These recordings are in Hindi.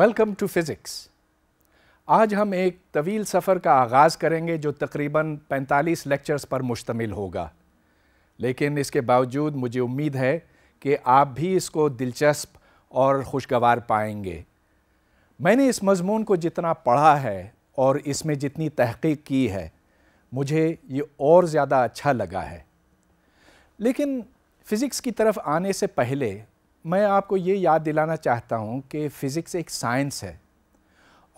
वेलकम टू फिज़िक्स आज हम एक तवील सफ़र का आगाज़ करेंगे जो तकरीबन 45 लेक्चर्स पर मुश्तमिल होगा लेकिन इसके बावजूद मुझे उम्मीद है कि आप भी इसको दिलचस्प और खुशगवार पाएंगे मैंने इस मज़मून को जितना पढ़ा है और इसमें जितनी तहकीक की है मुझे ये और ज़्यादा अच्छा लगा है लेकिन फ़िज़िक्स की तरफ आने से पहले मैं आपको ये याद दिलाना चाहता हूँ कि फ़िज़िक्स एक साइंस है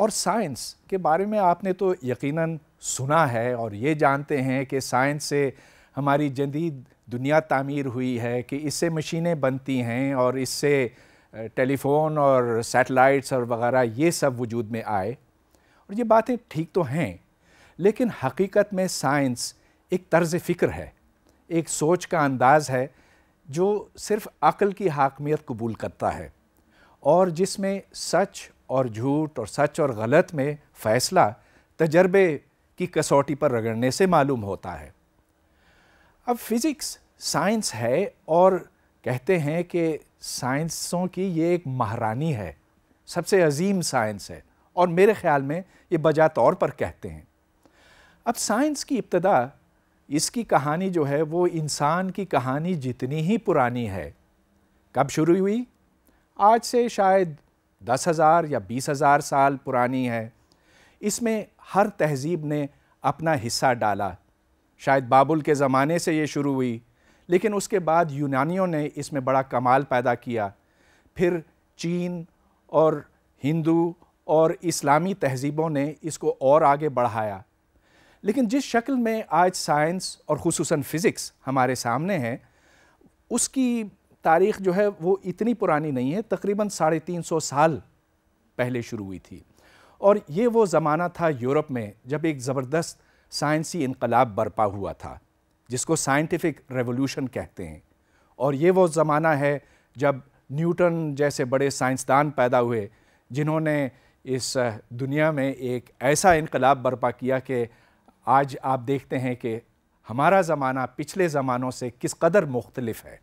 और साइंस के बारे में आपने तो यकीनन सुना है और ये जानते हैं कि साइंस से हमारी जदीद दुनिया तामीर हुई है कि इससे मशीनें बनती हैं और इससे टेलीफ़ोन और सैटेलाइट्स और वगैरह ये सब वजूद में आए और ये बातें ठीक तो हैं लेकिन हकीकत में साइंस एक तर्ज़ फ़िक्र है एक सोच का अंदाज़ है जो सिर्फ अक़ल की हाकमियत कबूल करता है और जिसमें सच और झूठ और सच और गलत में फ़ैसला तजर्बे की कसौटी पर रगड़ने से मालूम होता है अब फिज़िक्स साइंस है और कहते हैं कि साइंसों की ये एक महारानी है सबसे अजीम साइंस है और मेरे ख़्याल में ये बजा तौर पर कहते हैं अब साइंस की इब्तदा इसकी कहानी जो है वो इंसान की कहानी जितनी ही पुरानी है कब शुरू हुई आज से शायद दस हज़ार या बीस हज़ार साल पुरानी है इसमें हर तहजीब ने अपना हिस्सा डाला शायद बाबुल के ज़माने से ये शुरू हुई लेकिन उसके बाद यूनानियों ने इसमें बड़ा कमाल पैदा किया फिर चीन और हिंदू और इस्लामी तहजीबों ने इसको और आगे बढ़ाया लेकिन जिस शक्ल में आज साइंस और खसूस फ़िज़िक्स हमारे सामने है उसकी तारीख जो है वो इतनी पुरानी नहीं है तकरीबन साढ़े तीन सौ साल पहले शुरू हुई थी और ये वो ज़माना था यूरोप में जब एक ज़बरदस्त साइंसी इनकलाब बरपा हुआ था जिसको साइंटिफिक रेवोल्यूशन कहते हैं और ये वो ज़माना है जब न्यूटन जैसे बड़े साइंसदान पैदा हुए जिन्होंने इस दुनिया में एक ऐसा इनकलाब बरपा किया कि आज आप देखते हैं कि हमारा ज़माना पिछले ज़मानों से किस कदर मुख्तलफ है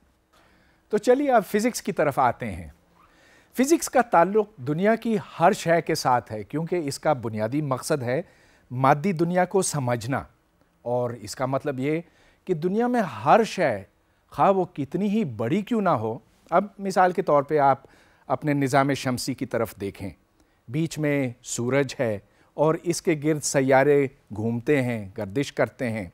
तो चलिए अब फ़िज़िक्स की तरफ आते हैं फ़िज़िक्स का ताल्लुक दुनिया की हर शय के साथ है क्योंकि इसका बुनियादी मकसद है मादी दुनिया को समझना और इसका मतलब ये कि दुनिया में हर शय खा वो कितनी ही बड़ी क्यों ना हो अब मिसाल के तौर पे आप अपने निज़ाम शमसी की तरफ देखें बीच में सूरज है और इसके गिर्द सैारे घूमते हैं गर्दिश करते हैं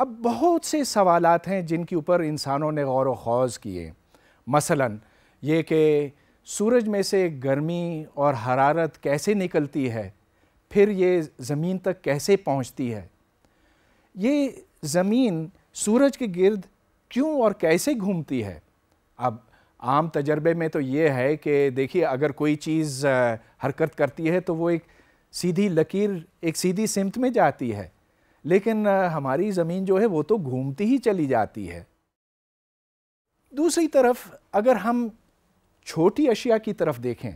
अब बहुत से सवाल हैं जिनके ऊपर इंसानों ने गौर वौज़ किए मसला ये कि सूरज में से गर्मी और हरारत कैसे निकलती है फिर ये ज़मीन तक कैसे पहुंचती है ये ज़मीन सूरज के गिर्द क्यों और कैसे घूमती है अब आम तजर्बे में तो ये है कि देखिए अगर कोई चीज़ हरकत करती है तो वो एक सीधी लकीर एक सीधी सिमत में जाती है लेकिन हमारी ज़मीन जो है वो तो घूमती ही चली जाती है दूसरी तरफ अगर हम छोटी अशिया की तरफ देखें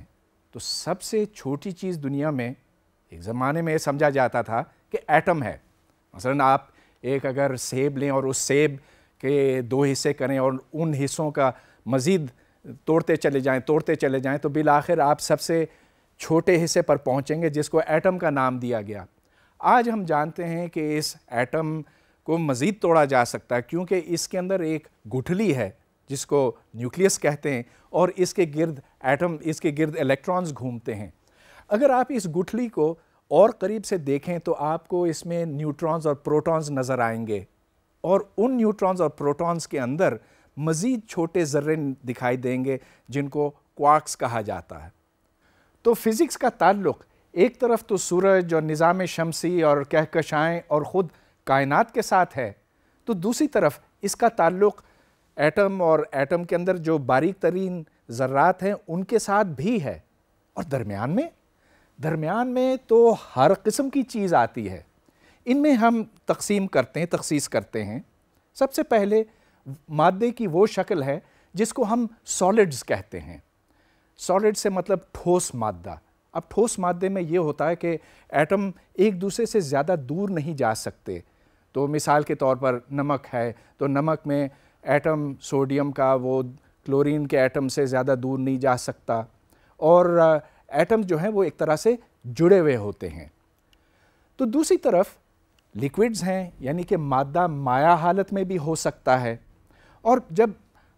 तो सबसे छोटी चीज़ दुनिया में एक ज़माने में समझा जाता था कि एटम है मसलन आप एक अगर सेब लें और उस सेब के दो हिस्से करें और उन हिस्सों का मज़ीद तोड़ते चले जाएं तोड़ते चले जाएं तो बिल आखिर आप सबसे छोटे हिस्से पर पहुंचेंगे जिसको एटम का नाम दिया गया आज हम जानते हैं कि इस एटम को मज़ीद तोड़ा जा सकता है क्योंकि इसके अंदर एक गुठली है जिसको न्यूक्लियस कहते हैं और इसके गिर्द एटम इसके गिर्द इलेक्ट्रॉन्स घूमते हैं अगर आप इस गुठली को और करीब से देखें तो आपको इसमें न्यूट्रॉन्स और प्रोटॉन्स नज़र आएंगे और उन न्यूट्रॉन्स और प्रोटॉन्स के अंदर मज़ीद छोटे ज़र्रे दिखाई देंगे जिनको क्वार्क्स कहा जाता है तो फ़िज़िक्स का ताल्लुक एक तरफ तो सूरज और निज़ाम शमसी और कहकशाएँ और ख़ुद कायनात के साथ है तो दूसरी तरफ इसका ताल्लुक एटम और एटम के अंदर जो बारीक तरीन ज़र्रात हैं उनके साथ भी है और दरमियान में दरमियान में तो हर किस्म की चीज़ आती है इनमें हम तकसीम करते हैं तखसीस करते हैं सबसे पहले मादे की वो शक्ल है जिसको हम सॉलिड्स कहते हैं सॉलिड से मतलब ठोस मादा अब ठोस मादे में ये होता है कि एटम एक दूसरे से ज़्यादा दूर नहीं जा सकते तो मिसाल के तौर पर नमक है तो नमक में एटम सोडियम का वो क्लोरीन के एटम से ज़्यादा दूर नहीं जा सकता और एटम uh, जो हैं वो एक तरह से जुड़े हुए होते हैं तो दूसरी तरफ लिक्विड्स हैं यानी कि मादा माया हालत में भी हो सकता है और जब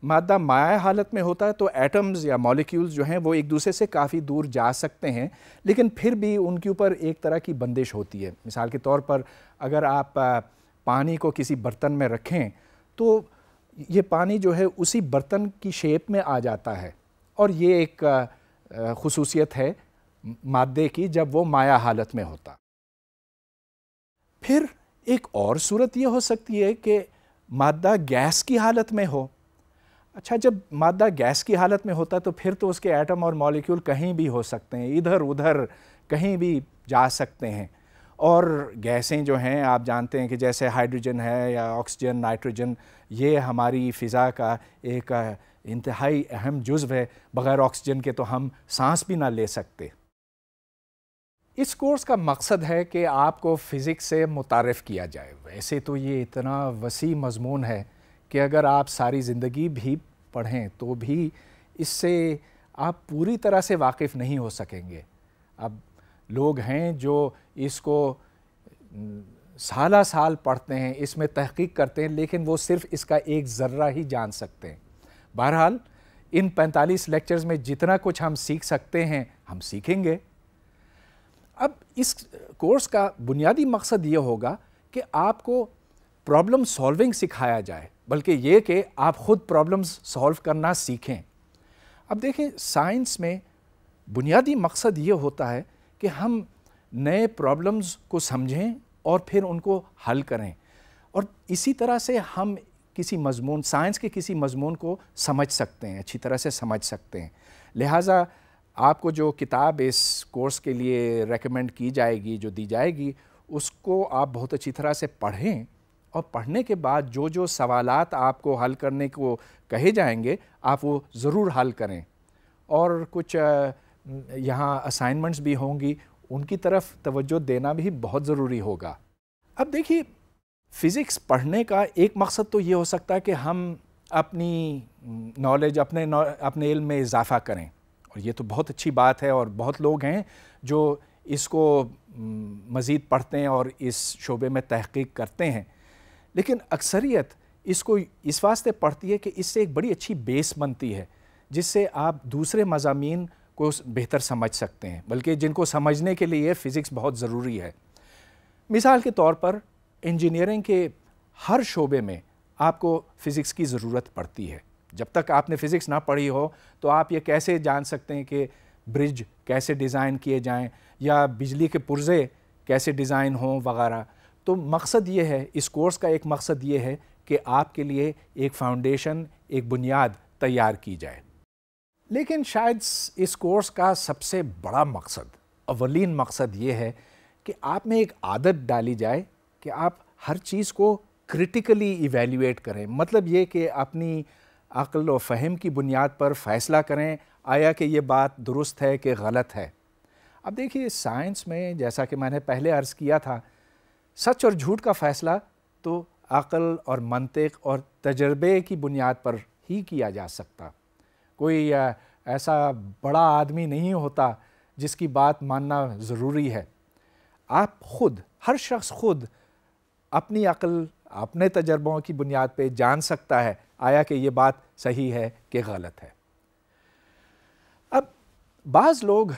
मादा माया हालत में होता है तो एटम्स या मॉलिक्यूल्स जो हैं वो एक दूसरे से काफ़ी दूर जा सकते हैं लेकिन फिर भी उनके ऊपर एक तरह की बंदिश होती है मिसाल के तौर पर अगर आप पानी को किसी बर्तन में रखें तो ये पानी जो है उसी बर्तन की शेप में आ जाता है और ये एक खसूसियत है मादे की जब वो माया हालत में होता फिर एक और सूरत ये हो सकती है कि मादा गैस की हालत में हो अच्छा जब मादा गैस की हालत में होता तो फिर तो उसके एटम और मॉलिक्यूल कहीं भी हो सकते हैं इधर उधर कहीं भी जा सकते हैं और गैसें जो हैं आप जानते हैं कि जैसे हाइड्रोजन है या ऑक्सीजन नाइट्रोजन ये हमारी फ़िज़ा का एक इंतहाई अहम जुज्व है बग़ैर ऑक्सीजन के तो हम सांस भी ना ले सकते इस कोर्स का मकसद है कि आपको फ़िज़िक्स से मुतारफ़ किया जाए वैसे तो ये इतना वसी मजमून है कि अगर आप सारी ज़िंदगी भी पढ़ें तो भी इससे आप पूरी तरह से वाकिफ़ नहीं हो सकेंगे अब लोग हैं जो इसको साला साल पढ़ते हैं इसमें तहकीक करते हैं लेकिन वो सिर्फ इसका एक ज़र्रा ही जान सकते हैं बहरहाल इन 45 लेक्चर्स में जितना कुछ हम सीख सकते हैं हम सीखेंगे अब इस कोर्स का बुनियादी मकसद ये होगा कि आपको प्रॉब्लम सॉल्विंग सिखाया जाए बल्कि ये कि आप ख़ुद प्रॉब्लम्स सॉल्व करना सीखें अब देखें साइंस में बुनियादी मकसद ये होता है कि हम नए प्रॉब्लम्स को समझें और फिर उनको हल करें और इसी तरह से हम किसी मजमून साइंस के किसी मजमून को समझ सकते हैं अच्छी तरह से समझ सकते हैं लिहाजा आपको जो किताब इस कोर्स के लिए रेकमेंड की जाएगी जो दी जाएगी उसको आप बहुत अच्छी तरह से पढ़ें और पढ़ने के बाद जो जो सवालात आपको हल करने को कहे जाएंगे आप वो ज़रूर हल करें और कुछ यहाँ असाइनमेंट्स भी होंगी उनकी तरफ तवज्जो देना भी बहुत ज़रूरी होगा अब देखिए फ़िज़िक्स पढ़ने का एक मकसद तो ये हो सकता है कि हम अपनी नॉलेज अपने अपने इल्म में इजाफ़ा करें और ये तो बहुत अच्छी बात है और बहुत लोग हैं जो इसको मज़ीद पढ़ते हैं और इस शोबे में तहकीक करते हैं लेकिन अक्सरियत इसको इस वास्ते पढ़ती है कि इससे एक बड़ी अच्छी बेस बनती है जिससे आप दूसरे मजामी को बेहतर समझ सकते हैं बल्कि जिनको समझने के लिए फ़िज़िक्स बहुत ज़रूरी है मिसाल के तौर पर इंजीनियरिंग के हर शोबे में आपको फ़िज़िक्स की ज़रूरत पड़ती है जब तक आपने फ़िज़िक्स ना पढ़ी हो तो आप ये कैसे जान सकते हैं कि ब्रिज कैसे डिज़ाइन किए जाएं या बिजली के पुर्ज़े कैसे डिज़ाइन हों वगैरह तो मकसद ये है इस कोर्स का एक मकसद ये है कि आपके लिए एक फाउंडेशन एक बुनियाद तैयार की जाए लेकिन शायद इस कोर्स का सबसे बड़ा मकसद अवलिन मकसद ये है कि आप में एक आदत डाली जाए कि आप हर चीज़ को क्रिटिकली इवेल्यूएट करें मतलब ये कि अपनी अक्ल व फहम की बुनियाद पर फ़ैसला करें आया कि ये बात दुरुस्त है कि गलत है अब देखिए साइंस में जैसा कि मैंने पहले अर्ज़ किया था सच और झूठ का फ़ैसला तो अक़ल और मनतिक और तजर्बे की बुनियाद पर ही किया जा सकता कोई ऐसा बड़ा आदमी नहीं होता जिसकी बात मानना ज़रूरी है आप ख़ुद हर शख्स ख़ुद अपनी अक़ल अपने तजर्बों की बुनियाद पे जान सकता है आया कि ये बात सही है कि गलत है अब बाज़ लोग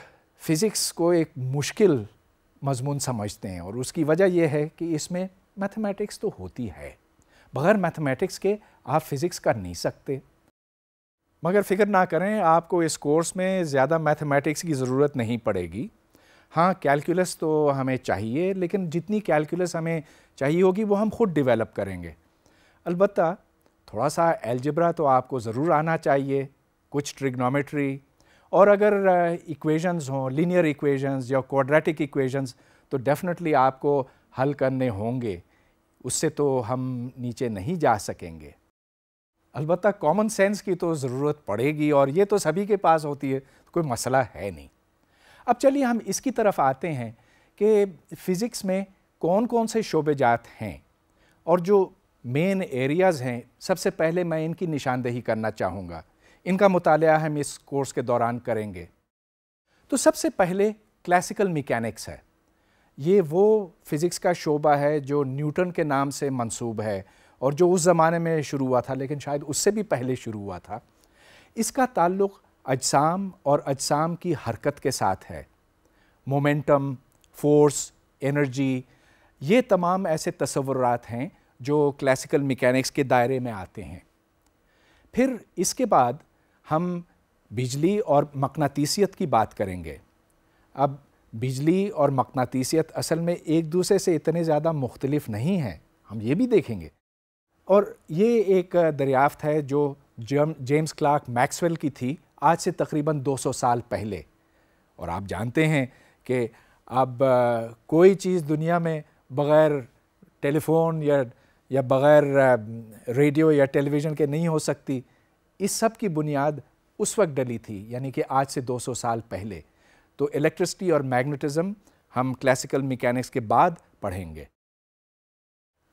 फ़िज़िक्स को एक मुश्किल मजमून समझते हैं और उसकी वजह यह है कि इसमें मैथमेटिक्स तो होती है बगैर मैथमेटिक्स के आप फिज़िक्स कर नहीं सकते मगर फिक्र ना करें आपको इस कोर्स में ज़्यादा मैथमेटिक्स की ज़रूरत नहीं पड़ेगी हाँ कैलकुलस तो हमें चाहिए लेकिन जितनी कैलकुलस हमें चाहिए होगी वो हम खुद डेवलप करेंगे अलबत्त थोड़ा सा एलजबरा तो आपको ज़रूर आना चाहिए कुछ ट्रिग्नोमेट्री और अगर इक्वेशंस हों लीनियर इक्वेशंस या क्वाड्रेटिक इक्वेशंस तो डेफिनेटली आपको हल करने होंगे उससे तो हम नीचे नहीं जा सकेंगे अलबत्त कॉमन सेंस की तो ज़रूरत पड़ेगी और ये तो सभी के पास होती है तो कोई मसला है नहीं अब चलिए हम इसकी तरफ आते हैं कि फ़िज़िक्स में कौन कौन से शोबेजात हैं और जो मेन एरियाज़ हैं सबसे पहले मैं इनकी निशानदेही करना चाहूँगा इनका मुताल हम इस कोर्स के दौरान करेंगे तो सबसे पहले क्लासिकल मैकेनिक्स है ये वो फिज़िक्स का शोबा है जो न्यूटन के नाम से मंसूब है और जो उस ज़माने में शुरू हुआ था लेकिन शायद उससे भी पहले शुरू हुआ था इसका ताल्लुक़ अजसाम और अजसाम की हरकत के साथ है मोमेंटम फोर्स एनर्जी ये तमाम ऐसे तस्वुरात हैं जो क्लासिकल मैकेनिक्स के दायरे में आते हैं फिर इसके बाद हम बिजली और मकनातीसियत की बात करेंगे अब बिजली और मकनातीसियत असल में एक दूसरे से इतने ज़्यादा मुख्तलिफ नहीं हैं हम ये भी देखेंगे और ये एक दरियाफ्त है जो जेम्स क्लार्क मैक्सवेल की थी आज से तकरीबन 200 साल पहले और आप जानते हैं कि अब कोई चीज़ दुनिया में बग़ैर टेलीफोन या या बग़ैर रेडियो या टेलीविज़न के नहीं हो सकती इस सब की बुनियाद उस वक्त डली थी यानी कि आज से 200 साल पहले तो इलेक्ट्रिसिटी और मैग्नेटिज़्म हम क्लासिकल मैकेनिक्स के बाद पढ़ेंगे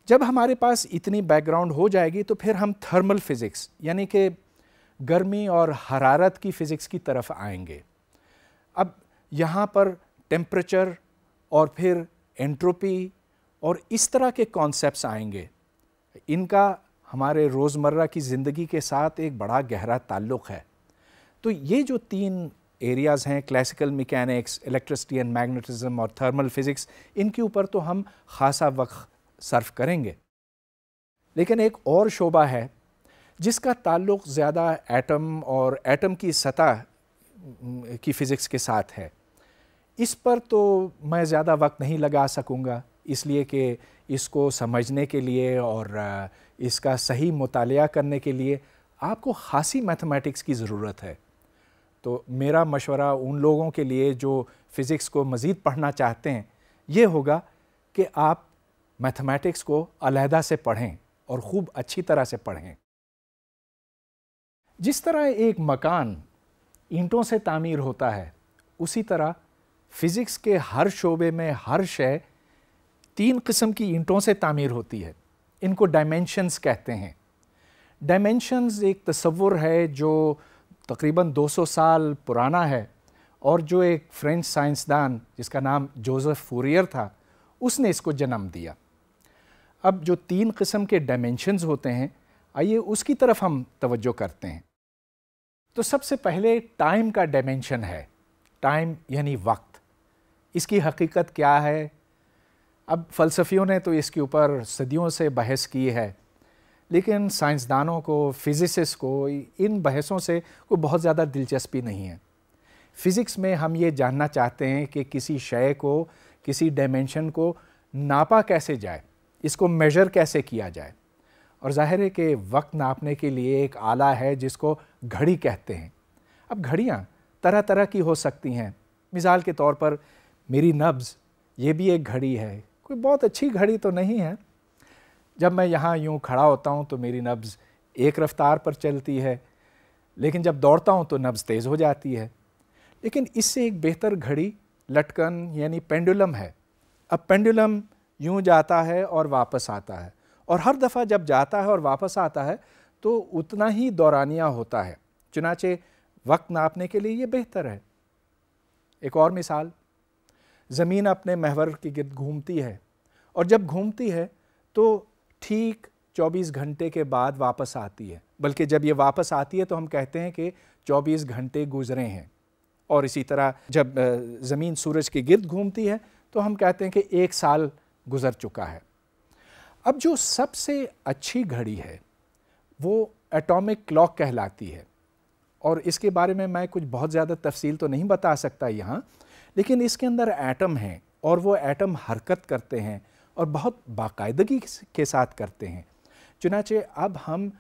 जब हमारे पास इतनी बैकग्राउंड हो जाएगी तो फिर हम थर्मल फिज़िक्स यानी कि गर्मी और हरारत की फ़िज़िक्स की तरफ आएंगे अब यहाँ पर टेम्परेचर और फिर एंट्रोपी और इस तरह के कॉन्सेप्ट्स आएंगे इनका हमारे रोज़मर्रा की ज़िंदगी के साथ एक बड़ा गहरा ताल्लुक़ है तो ये जो तीन एरियाज़ हैं classical mechanics electricity and magnetism और थर्मल फिज़िक्स इनके ऊपर तो हम खासा वक्त सर्फ करेंगे लेकिन एक और शोबा है जिसका ताल्लुक़ ज़्यादा एटम और एटम की सतह की फ़िज़िक्स के साथ है इस पर तो मैं ज़्यादा वक्त नहीं लगा सकूँगा इसलिए कि इसको समझने के लिए और इसका सही मुताल करने के लिए आपको खासी मैथमेटिक्स की ज़रूरत है तो मेरा मशवरा उन लोगों के लिए जो फ़िज़िक्स को मज़ीद पढ़ना चाहते हैं ये होगा कि आप मैथमेटिक्स को अलहदा से पढ़ें और ख़ूब अच्छी तरह से पढ़ें जिस तरह एक मकान ईंटों से तामीर होता है उसी तरह फ़िज़िक्स के हर शोबे में हर शय तीन किस्म की ईंटों से तामीर होती है इनको डायमेंशनस कहते हैं डायमेंशनस एक तस्वुर है जो तकरीबन 200 साल पुराना है और जो एक फ्रेंच साइंसदान जिसका नाम जोसेफ फूरियर था उसने इसको जन्म दिया अब जो तीन किस्म के डायमेंशनस होते हैं आइए उसकी तरफ हम तवज्जो करते हैं तो सबसे पहले टाइम का डायमेंशन है टाइम यानी वक्त इसकी हकीकत क्या है अब फ़लसफ़ियों ने तो इसके ऊपर सदियों से बहस की है लेकिन साइंसदानों को फिज़िसिस को इन बहसों से कोई बहुत ज़्यादा दिलचस्पी नहीं है फ़िज़िक्स में हम ये जानना चाहते हैं कि किसी शय को किसी डायमेंशन को नापा कैसे जाए इसको मेजर कैसे किया जाए और जाहिर है कि वक्त नापने के लिए एक आला है जिसको घड़ी कहते हैं अब घड़ियाँ तरह तरह की हो सकती हैं मिसाल के तौर पर मेरी नब्ज़ ये भी एक घड़ी है कोई बहुत अच्छी घड़ी तो नहीं है जब मैं यहाँ यूँ खड़ा होता हूँ तो मेरी नब्ज़ एक रफ्तार पर चलती है लेकिन जब दौड़ता हूँ तो नब्ज़ तेज़ हो जाती है लेकिन इससे एक बेहतर घड़ी लटकन यानी पेंडुलम है अब पेंडुलम यूँ जाता है और वापस आता है और हर दफ़ा जब जाता है और वापस आता है तो उतना ही दौरानिया होता है चुनाचे वक्त नापने के लिए ये बेहतर है एक और मिसाल ज़मीन अपने महवर के गिरद घूमती है और जब घूमती है तो ठीक 24 घंटे के बाद वापस आती है बल्कि जब ये वापस आती है तो हम कहते हैं कि 24 घंटे गुजरे हैं और इसी तरह जब ज़मीन सूरज के गिरद घूमती है तो हम कहते हैं कि एक साल गुजर चुका है अब जो सबसे अच्छी घड़ी है वो एटॉमिक क्लॉक कहलाती है और इसके बारे में मैं कुछ बहुत ज़्यादा तफसील तो नहीं बता सकता यहाँ लेकिन इसके अंदर एटम हैं और वो एटम हरकत करते हैं और बहुत बाकायदगी के साथ करते हैं चुनाचे अब हम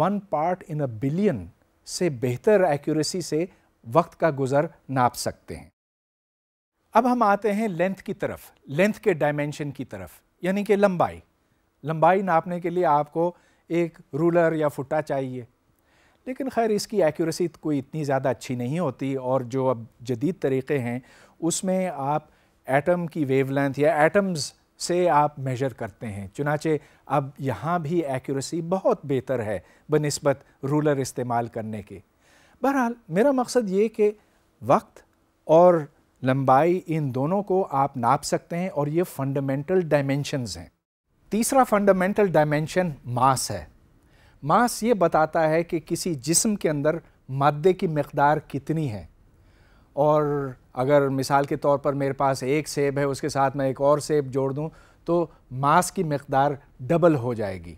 one part in a billion से बेहतर एक्यूरेसी से वक्त का गुज़र नाप सकते हैं अब हम आते हैं लेंथ की तरफ लेंथ के डायमेंशन की तरफ यानी कि लंबाई लंबाई नापने के लिए आपको एक रूलर या फुटा चाहिए लेकिन खैर इसकी एक्यूरेसी कोई इतनी ज़्यादा अच्छी नहीं होती और जो अब जदीद तरीक़े हैं उसमें आप एटम की वेवलेंथ या एटम्स से आप मेजर करते हैं चुनाचे अब यहाँ भी एक्यूरेसी बहुत बेहतर है बनस्बत रूलर इस्तेमाल करने के बहरहाल मेरा मकसद ये कि वक्त और लंबाई इन दोनों को आप नाप सकते हैं और ये फंडामेंटल डायमेंशनज हैं तीसरा फंडामेंटल डायमेंशन मास है मास ये बताता है कि किसी जिस्म के अंदर मादे की मकदार कितनी है और अगर मिसाल के तौर पर मेरे पास एक सेब है उसके साथ मैं एक और सेब जोड़ दूँ तो मास की मकदार डबल हो जाएगी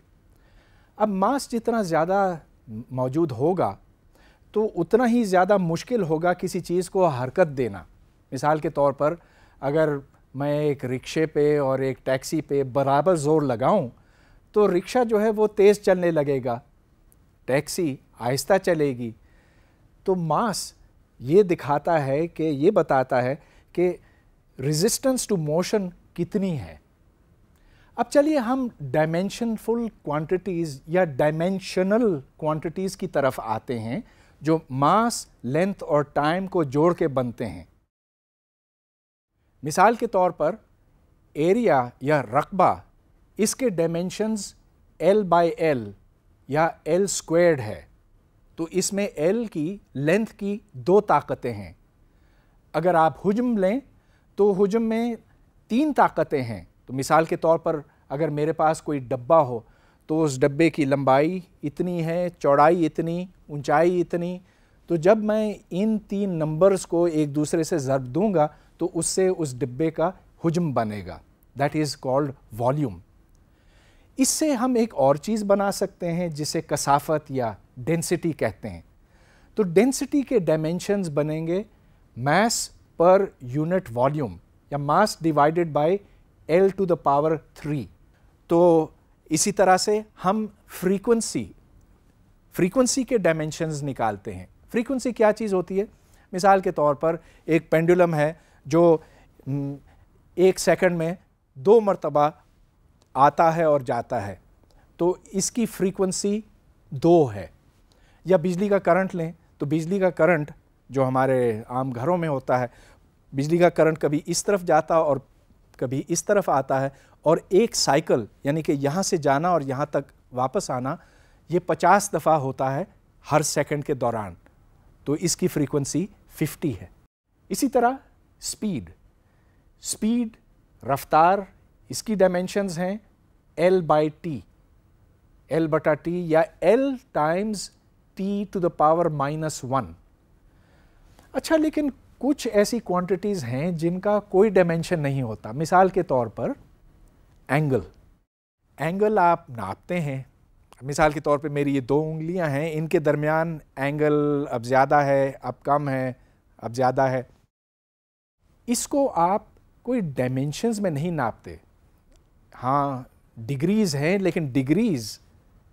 अब मास जितना ज़्यादा मौजूद होगा तो उतना ही ज़्यादा मुश्किल होगा किसी चीज़ को हरकत देना मिसाल के तौर पर अगर मैं एक रिक्शे पे और एक टैक्सी पे बराबर ज़ोर लगाऊं तो रिक्शा जो है वो तेज़ चलने लगेगा टैक्सी आहिस्ता चलेगी तो मास ये दिखाता है कि ये बताता है कि रेजिस्टेंस टू मोशन कितनी है अब चलिए हम डायमेंशनफुल क्वांटिटीज़ या डायमेंशनल क्वांटिटीज़ की तरफ आते हैं जो मास लेंथ और टाइम को जोड़ के बनते हैं मिसाल के तौर पर एरिया या रकबा इसके डायमेंशंस एल बाय एल या एल स्क्वेर्ड है तो इसमें एल की लेंथ की दो ताकतें हैं अगर आप हजम लें तो हजम में तीन ताकतें हैं तो मिसाल के तौर पर अगर मेरे पास कोई डब्बा हो तो उस डब्बे की लंबाई इतनी है चौड़ाई इतनी ऊंचाई इतनी तो जब मैं इन तीन नंबर्स को एक दूसरे से ज़रब दूंगा तो उससे उस डिब्बे का हजम बनेगा दैट इज़ कॉल्ड वॉल्यूम इससे हम एक और चीज़ बना सकते हैं जिसे कसाफत या डेंसिटी कहते हैं तो डेंसिटी के डायमेंशंस बनेंगे मास पर यूनिट वॉल्यूम या mass divided by L to the power three तो इसी तरह से हम फ्रीक्वेंसी फ्रीक्वेंसी के डायमेंशंस निकालते हैं फ्रीक्वेंसी क्या चीज़ होती है मिसाल के तौर पर एक पेंडुलम है जो हम्म, एक सेकंड में दो मरतबा आता है और जाता है तो इसकी फ्रीक्वेंसी दो है या बिजली का करंट लें तो बिजली का करंट जो हमारे आम घरों में होता है बिजली का करंट कभी इस तरफ जाता और कभी इस तरफ आता है और एक साइकिल यानी कि यहाँ से जाना और यहाँ तक वापस आना ये पचास दफ़ा होता है हर सेकंड के दौरान तो इसकी फ्रीक्वेंसी 50 है इसी तरह स्पीड स्पीड रफ्तार इसकी डायमेंशंस हैं एल बाई टी एल बटा टी या L times T to the power minus one अच्छा लेकिन कुछ ऐसी क्वांटिटीज़ हैं जिनका कोई डायमेंशन नहीं होता मिसाल के तौर पर एंगल एंगल आप नापते हैं मिसाल के तौर पे मेरी ये दो उंगलियां हैं इनके दरमियान एंगल अब ज़्यादा है अब कम है अब ज़्यादा है इसको आप कोई डायमेंशंस में नहीं नापते हाँ डिग्रीज़ हैं लेकिन डिग्रीज़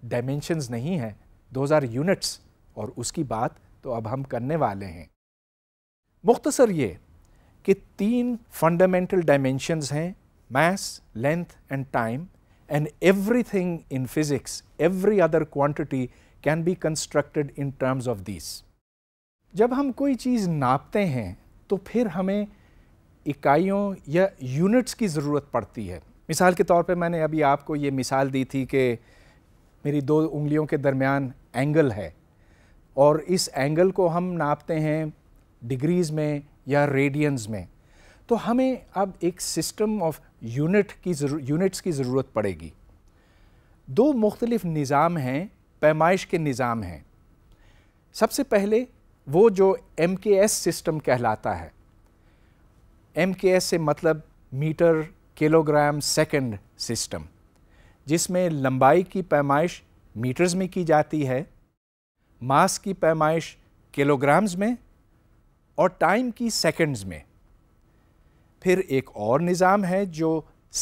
डायमेंशंस नहीं हैं दोज आर यूनिट्स और उसकी बात तो अब हम करने वाले हैं मुख्तसर ये कि तीन फंडामेंटल डायमेंशंस हैं length and time and everything in physics every other quantity can be constructed in terms of this जब हम कोई चीज़ नापते हैं तो फिर हमें इकाइयों या यूनिट्स की ज़रूरत पड़ती है मिसाल के तौर पे मैंने अभी आपको ये मिसाल दी थी कि मेरी दो उंगलियों के दरमियान एंगल है और इस एंगल को हम नापते हैं डिग्रीज़ में या रेडियंस में तो हमें अब एक सिस्टम ऑफ यूनिट की यूनिट्स की ज़रूरत पड़ेगी दो मुख्तलिफ निज़ाम हैं पैमाइश के निज़ाम हैं सबसे पहले वो जो एम के एस सिस्टम कहलाता है एम के एस से मतलब मीटर किलोग्राम सेकंड सिस्टम जिसमें लंबाई की पैमाइश मीटर्स में की जाती है मास की पैमाइश किलोग्राम्स में और टाइम की सेकंड्स में फिर एक और निज़ाम है जो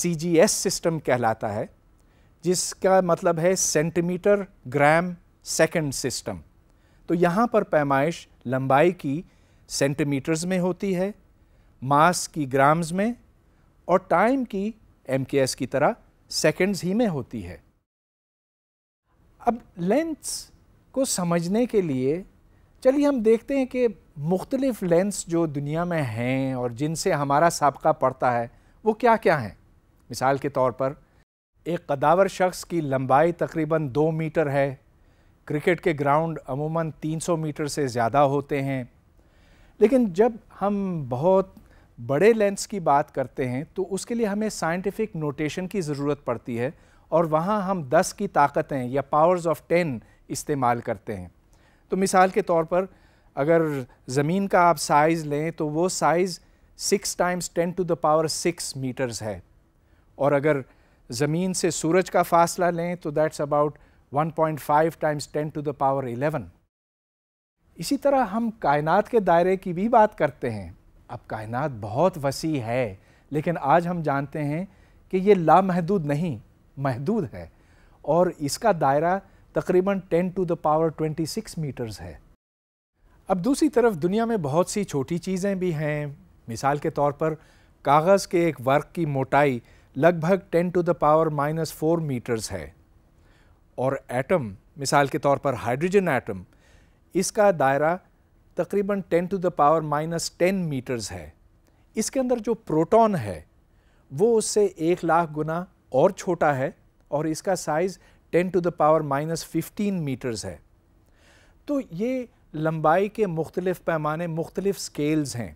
सी सिस्टम कहलाता है जिसका मतलब है सेंटीमीटर ग्राम सेकंड सिस्टम तो यहाँ पर पैमाइश लंबाई की सेंटीमीटर्स में होती है मास की ग्राम्स में और टाइम की एम की तरह सेकेंड्स ही में होती है अब लेंस को समझने के लिए चलिए हम देखते हैं कि मुख्तलिफ़ लेंस जो दुनिया में हैं और जिनसे हमारा सबका पड़ता है वो क्या क्या हैं मिसाल के तौर पर एक कदावर शख्स की लंबाई तकरीबन दो मीटर है क्रिकेट के ग्राउंड अमूमन 300 मीटर से ज़्यादा होते हैं लेकिन जब हम बहुत बड़े लेंस की बात करते हैं तो उसके लिए हमें साइंटिफिक नोटेशन की ज़रूरत पड़ती है और वहाँ हम 10 की ताकतें या पावर्स ऑफ 10 इस्तेमाल करते हैं तो मिसाल के तौर पर अगर ज़मीन का आप साइज़ लें तो वो size six times ten to the power six metres है और अगर ज़मीन से सूरज का फासला लें तो that's about 1.5 times 10 to the power 11 इसी तरह हम कायनात के दायरे की भी बात करते हैं अब कायनात बहुत वसी है लेकिन आज हम जानते हैं कि ये लामहदूद नहीं महदूद है और इसका दायरा तकरीबन 10 टू द पावर 26 मीटर्स है अब दूसरी तरफ दुनिया में बहुत सी छोटी चीज़ें भी हैं मिसाल के तौर पर कागज़ के एक वर्क की मोटाई लगभग 10 to the power minus four metres है और एटम मिसाल के तौर पर हाइड्रोजन एटम इसका दायरा तकरीबन 10 to the power minus 10 metres है इसके अंदर जो प्रोटॉन है वो उससे एक लाख गुना और छोटा है और इसका size 10 to the power minus fifteen metres है तो ये लंबाई के मुख्तलिफ पैमाने मुख्तलिफ स्केल्स हैं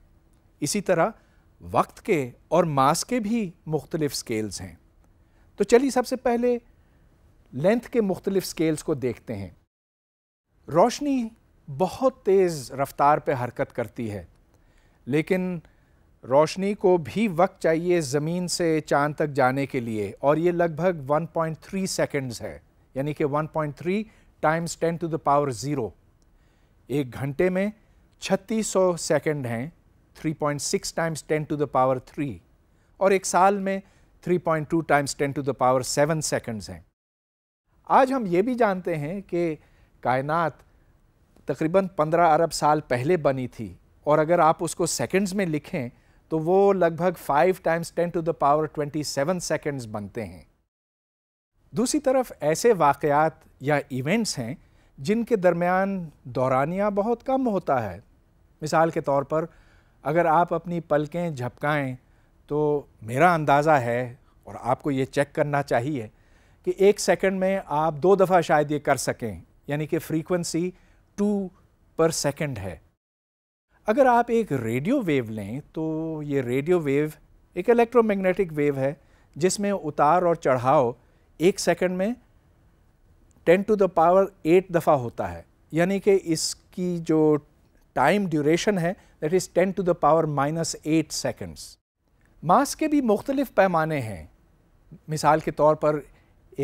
इसी तरह वक्त के और मास के भी मुख्तलिफ स्केल्स हैं तो चलिए सबसे पहले लेंथ के मुख्तलिफ स्केल्स को देखते हैं रोशनी बहुत तेज़ रफ्तार पे हरकत करती है लेकिन रोशनी को भी वक्त चाहिए ज़मीन से चांद तक जाने के लिए और ये लगभग 1.3 सेकंड्स है यानी कि 1.3 times ten to the power zero एक घंटे में 3600 सेकेंड हैं 3.6 times ten to the power three और एक साल में 3.2 times ten to the power seven seconds हैं आज हम ये भी जानते हैं कि कायनात तकरीबन 15 अरब साल पहले बनी थी और अगर आप उसको सेकंड्स में लिखें तो वो लगभग five times ten to the power twenty seven seconds बनते हैं दूसरी तरफ ऐसे वाकयात या इवेंट्स हैं जिनके दरमियान दौरानिया बहुत कम होता है मिसाल के तौर पर अगर आप अपनी पलकें झपकाएं तो मेरा अंदाज़ा है और आपको ये चेक करना चाहिए कि एक सेकंड में आप दो दफ़ा शायद ये कर सकें यानी कि फ्रीक्वेंसी टू पर सेकेंड है अगर आप एक रेडियो वेव लें तो ये रेडियो वेव एक इलेक्ट्रोमैग्नेटिक वेव है जिसमें उतार और चढ़ाव एक सेकंड में ten to the power eight दफ़ा होता है यानी कि इसकी जो टाइम ड्यूरेशन है that is ten to the power minus eight seconds mass के भी मुख्तलिफ़ पैमाने हैं मिसाल के तौर पर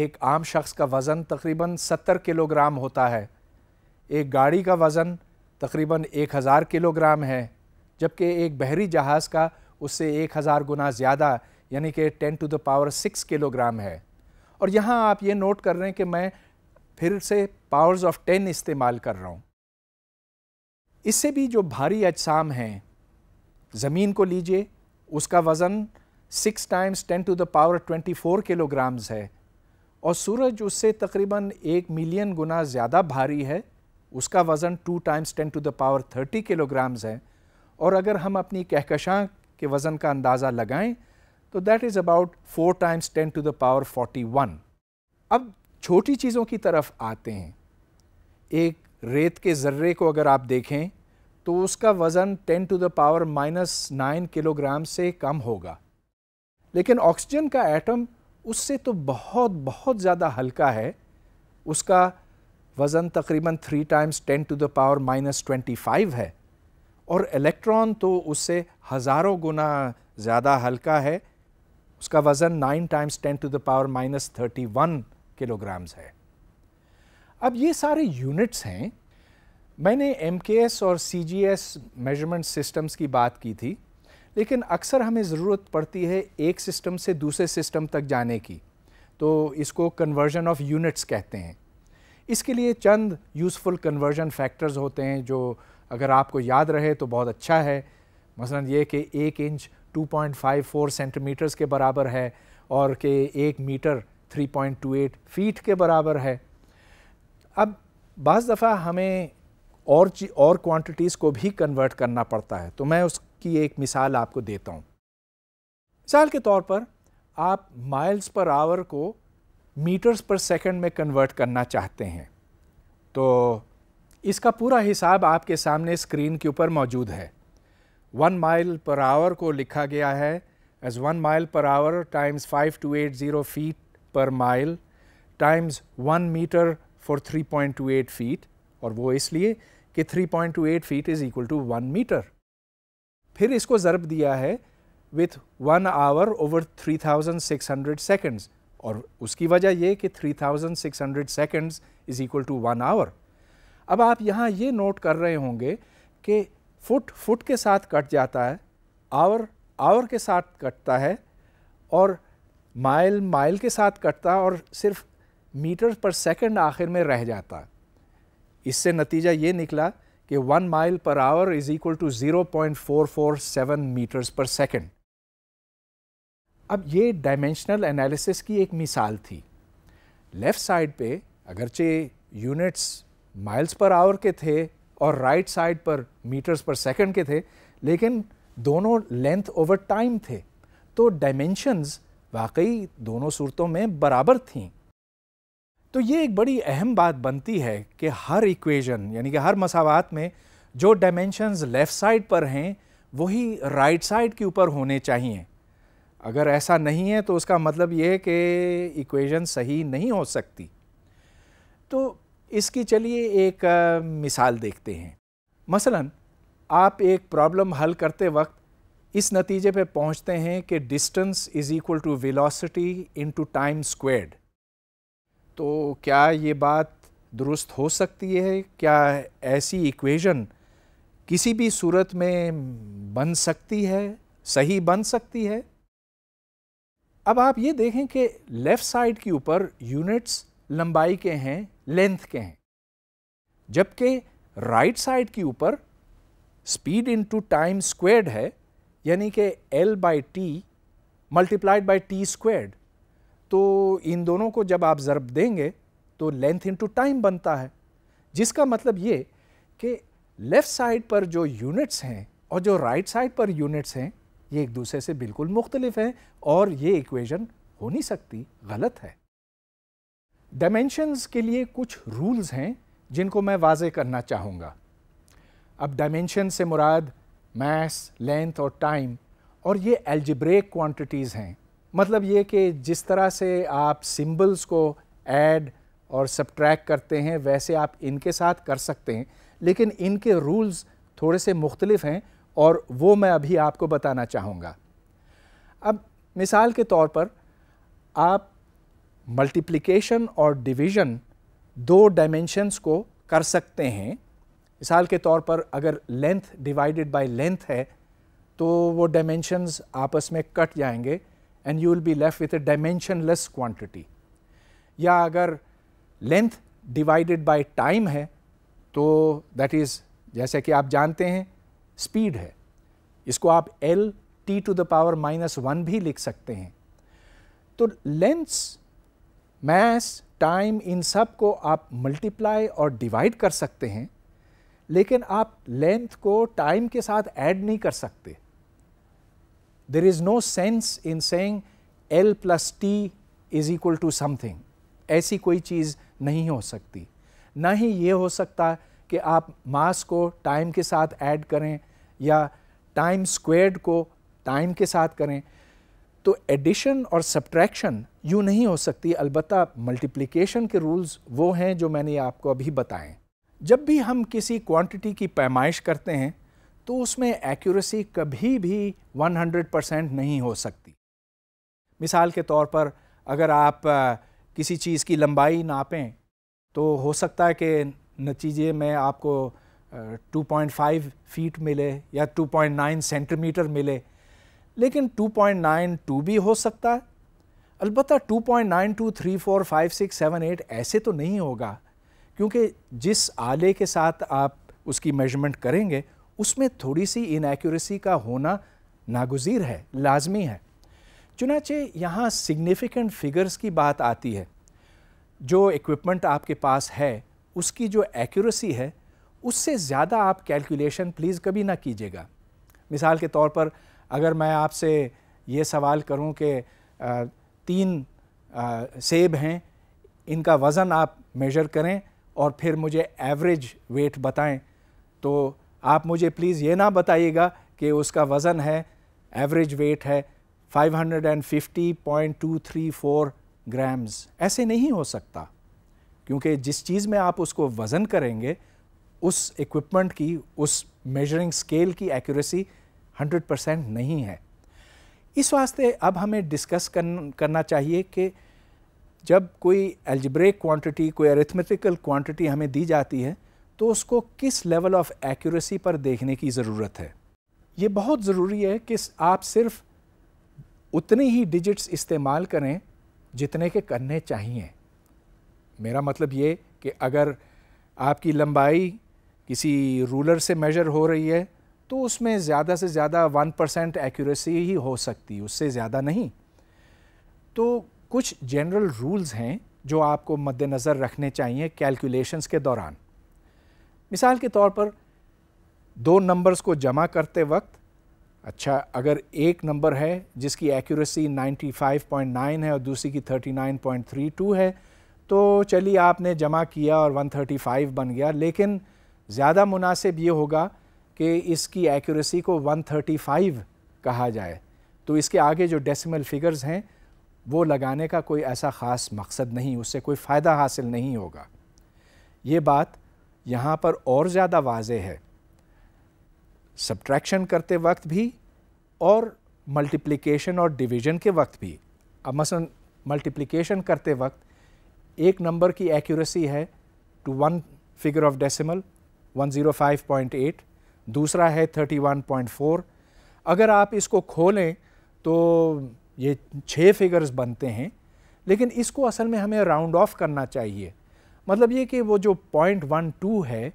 एक आम शख्स का वज़न तकरीबन सत्तर किलोग्राम होता है एक गाड़ी का वज़न तकरीबन एक हज़ार किलोग्राम है जबकि एक बहरी जहाज़ का उससे एक हज़ार गुना ज़्यादा यानी कि ten to the power six kilogram है और यहाँ आप ये नोट कर रहे हैं कि मैं फिर से पावर्स ऑफ टेन इस्तेमाल कर रहा हूँ इससे भी जो भारी अजसाम हैं ज़मीन को लीजिए उसका वज़न six times ten to the power twenty four kilograms है और सूरज उससे तकरीबन एक मिलियन गुना ज़्यादा भारी है उसका वज़न two times ten to the power thirty kilograms है और अगर हम अपनी कहकशां के वज़न का अंदाज़ा लगाएं तो that is about four times ten to the power forty one अब छोटी चीज़ों की तरफ आते हैं एक रेत के ज़र्रे को अगर आप देखें तो उसका वज़न ten to the power minus nine kilogram से कम होगा लेकिन ऑक्सीजन का एटम उससे तो बहुत बहुत ज़्यादा हल्का है उसका वज़न तकरीबन three times ten to the power minus twenty five है और इलेक्ट्रॉन तो उससे हज़ारों गुना ज़्यादा हल्का है उसका वज़न nine times ten to the power minus thirty one kilograms है अब ये सारे यूनिट्स हैं मैंने एम के एस और C G S measurement systems की बात की थी लेकिन अक्सर हमें ज़रूरत पड़ती है एक सिस्टम से दूसरे सिस्टम तक जाने की तो इसको कन्वर्जन ऑफ यूनिट्स कहते हैं इसके लिए चंद यूज़फुल कन्वर्जन फैक्टर्स होते हैं जो अगर आपको याद रहे तो बहुत अच्छा है मसलन ये कि एक इंच 2.54 सेंटीमीटर्स के बराबर है और के एक मीटर 3.28 फीट के बराबर है अब बज़ दफ़ा हमें और और क्वांटिटीज़ को भी कन्वर्ट करना पड़ता है तो मैं उसकी एक मिसाल आपको देता हूँ मिसाल के तौर पर आप माइल्स पर आवर को मीटर्स पर सेकंड में कन्वर्ट करना चाहते हैं तो इसका पूरा हिसाब आपके सामने स्क्रीन के ऊपर मौजूद है वन माइल पर आवर को लिखा गया है as one mile per hour times five two eight zero feet per mile times one metre for three point two eight feet और वो इसलिए कि three point two eight feet is equal to one metre फिर इसको ज़रब दिया है with one hour over three thousand six hundred seconds और उसकी वजह यह कि 3600 seconds is equal to one hour अब आप यहाँ ये नोट कर रहे होंगे कि फुट फुट के साथ कट जाता है आवर आवर के साथ कटता है और माइल माइल के साथ कटता है और सिर्फ मीटर पर सेकंड आखिर में रह जाता है इससे नतीजा ये निकला कि one mile per hour is equal to zero point four four seven meters per second अब ये डायमेंशनल एनालिसिस की एक मिसाल थी लेफ़्ट साइड पे अगरचे यूनिट्स माइल्स पर आवर के थे और राइट right साइड पर मीटर्स पर सेकंड के थे लेकिन दोनों लेंथ ओवर टाइम थे तो डायमेंशंस वाकई दोनों सूरतों में बराबर थीं तो ये एक बड़ी अहम बात बनती है कि हर इक्वेशन यानी कि हर मसावत में जो डायमेंशंस लेफ़्ट साइड पर हैं वही राइट साइड के ऊपर होने चाहिए अगर ऐसा नहीं है तो उसका मतलब ये है कि इक्वेशन सही नहीं हो सकती तो इसकी चलिए एक मिसाल देखते हैं मसलन आप एक प्रॉब्लम हल करते वक्त इस नतीजे पे पहुंचते हैं कि distance is equal to velocity into time squared तो क्या ये बात दुरुस्त हो सकती है क्या ऐसी इक्वेशन किसी भी सूरत में बन सकती है सही बन सकती है अब आप ये देखें कि लेफ़्ट साइड के ऊपर यूनिट्स लंबाई के हैं लेंथ के हैं जबकि राइट साइड के ऊपर स्पीड इनटू टाइम स्क्वेड है यानी कि L by T multiplied by T squared तो इन दोनों को जब आप ज़रब देंगे तो लेंथ इनटू टाइम बनता है जिसका मतलब ये कि लेफ़्ट साइड पर जो यूनिट्स हैं और जो राइट right साइड पर यूनिट्स हैं ये एक दूसरे से बिल्कुल मुख्तलिफ हैं और ये इक्वेशन हो नहीं सकती गलत है डायमेंशंस के लिए कुछ रूल्स हैं जिनको मैं वाजे करना चाहूँगा अब डायमेंशन से मुराद मास लेंथ और टाइम और ये एल्जिब्रेक क्वांटिटीज़ हैं मतलब ये कि जिस तरह से आप सिंबल्स को ऐड और सब्ट्रैक करते हैं वैसे आप इनके साथ कर सकते हैं लेकिन इनके रूल्स थोड़े से मुख्तलिफ हैं और वो मैं अभी आपको बताना चाहूँगा अब मिसाल के तौर पर आप मल्टीप्लिकेशन और डिवीज़न दो डायमेंशंस को कर सकते हैं मिसाल के तौर पर अगर लेंथ डिवाइडेड बाय लेंथ है तो वो डायमेंशंस आपस में कट जाएंगे and you will be left with a dimensionless quantity या अगर लेंथ डिवाइडेड बाय टाइम है तो दैट इज़ जैसे कि आप जानते हैं स्पीड है इसको आप L T to the power minus one भी लिख सकते हैं तो लेंस मैस टाइम इन सब को आप मल्टीप्लाई और डिवाइड कर सकते हैं लेकिन आप लेंथ को टाइम के साथ ऐड नहीं कर सकते there is no sense in saying L plus T is equal to something ऐसी कोई चीज़ नहीं हो सकती ना ही ये हो सकता है कि आप मास को टाइम के साथ ऐड करें या टाइम स्क्वेड को टाइम के साथ करें तो एडिशन और सब्ट्रैक्शन यूँ नहीं हो सकती अलबत् मल्टीप्लिकेशन के रूल्स वो हैं जो मैंने आपको अभी बताएं जब भी हम किसी क्वांटिटी की पैमाइश करते हैं तो उसमें एक्यूरेसी कभी भी 100 परसेंट नहीं हो सकती मिसाल के तौर पर अगर आप किसी चीज़ की लंबाई नापें तो हो सकता है कि नतीजे में आपको 2.5 फीट मिले या 2.9 सेंटीमीटर मिले लेकिन 2.92 भी हो सकता है अलबत् एट ऐसे तो नहीं होगा क्योंकि जिस आले के साथ आप उसकी मेजरमेंट करेंगे उसमें थोड़ी सी इनएक्यूरेसी का होना नागुजीर है लाजमी है चुनाचे यहाँ सिग्निफिकेंट फिगर्स की बात आती है जो इक्विपमेंट आपके पास है उसकी जो एक्यूरेसी है उससे ज़्यादा आप कैलकुलेशन प्लीज़ कभी ना कीजिएगा मिसाल के तौर पर अगर मैं आपसे ये सवाल करूं कि तीन आ, सेब हैं इनका वज़न आप मेजर करें और फिर मुझे एवरेज वेट बताएं तो आप मुझे प्लीज़ ये ना बताइएगा कि उसका वज़न है एवरेज वेट है 550.234 ग्राम्स ऐसे नहीं हो सकता क्योंकि जिस चीज़ में आप उसको वज़न करेंगे उस इक्विपमेंट की उस मेजरिंग स्केल की एक्यूरेसी 100 परसेंट नहीं है इस वास्ते अब हमें डिस्कस कर, करना चाहिए कि जब कोई एल्जब्रेक क्वांटिटी कोई अरिथमेटिकल क्वांटिटी हमें दी जाती है तो उसको किस लेवल ऑफ एक्यूरेसी पर देखने की ज़रूरत है ये बहुत ज़रूरी है कि आप सिर्फ उतने ही डिजिट्स इस्तेमाल करें जितने के करने चाहिए मेरा मतलब ये कि अगर आपकी लंबाई किसी रूलर से मेजर हो रही है तो उसमें ज़्यादा से ज़्यादा वन परसेंट एक्यूरेसी ही हो सकती उससे ज़्यादा नहीं तो कुछ जनरल रूल्स हैं जो आपको मद्देनज़र रखने चाहिए कैलकुलेशंस के दौरान मिसाल के तौर पर दो नंबर्स को जमा करते वक्त अच्छा अगर एक नंबर है जिसकी एक्यूरेसी 95.9 है और दूसरी की 39.32 है तो चलिए आपने जमा किया और 135 बन गया लेकिन ज़्यादा मुनासिब ये होगा कि इसकी एक्यूरेसी को 135 कहा जाए तो इसके आगे जो डेसिमल फिगर्स हैं वो लगाने का कोई ऐसा ख़ास मकसद नहीं उससे कोई फ़ायदा हासिल नहीं होगा ये बात यहाँ पर और ज़्यादा वाज है सब्ट्रैक्शन करते वक्त भी और मल्टीप्लिकेशन और डिवीज़न के वक्त भी अब मसलन मल्टीप्लिकेशन करते वक्त एक नंबर की एक्यूरेसी है to one figure of decimal 105.8 दूसरा है 31.4 अगर आप इसको खोलें तो ये छः फिगर्स बनते हैं लेकिन इसको असल में हमें राउंड ऑफ करना चाहिए मतलब ये कि वो जो पॉइंट वन टू है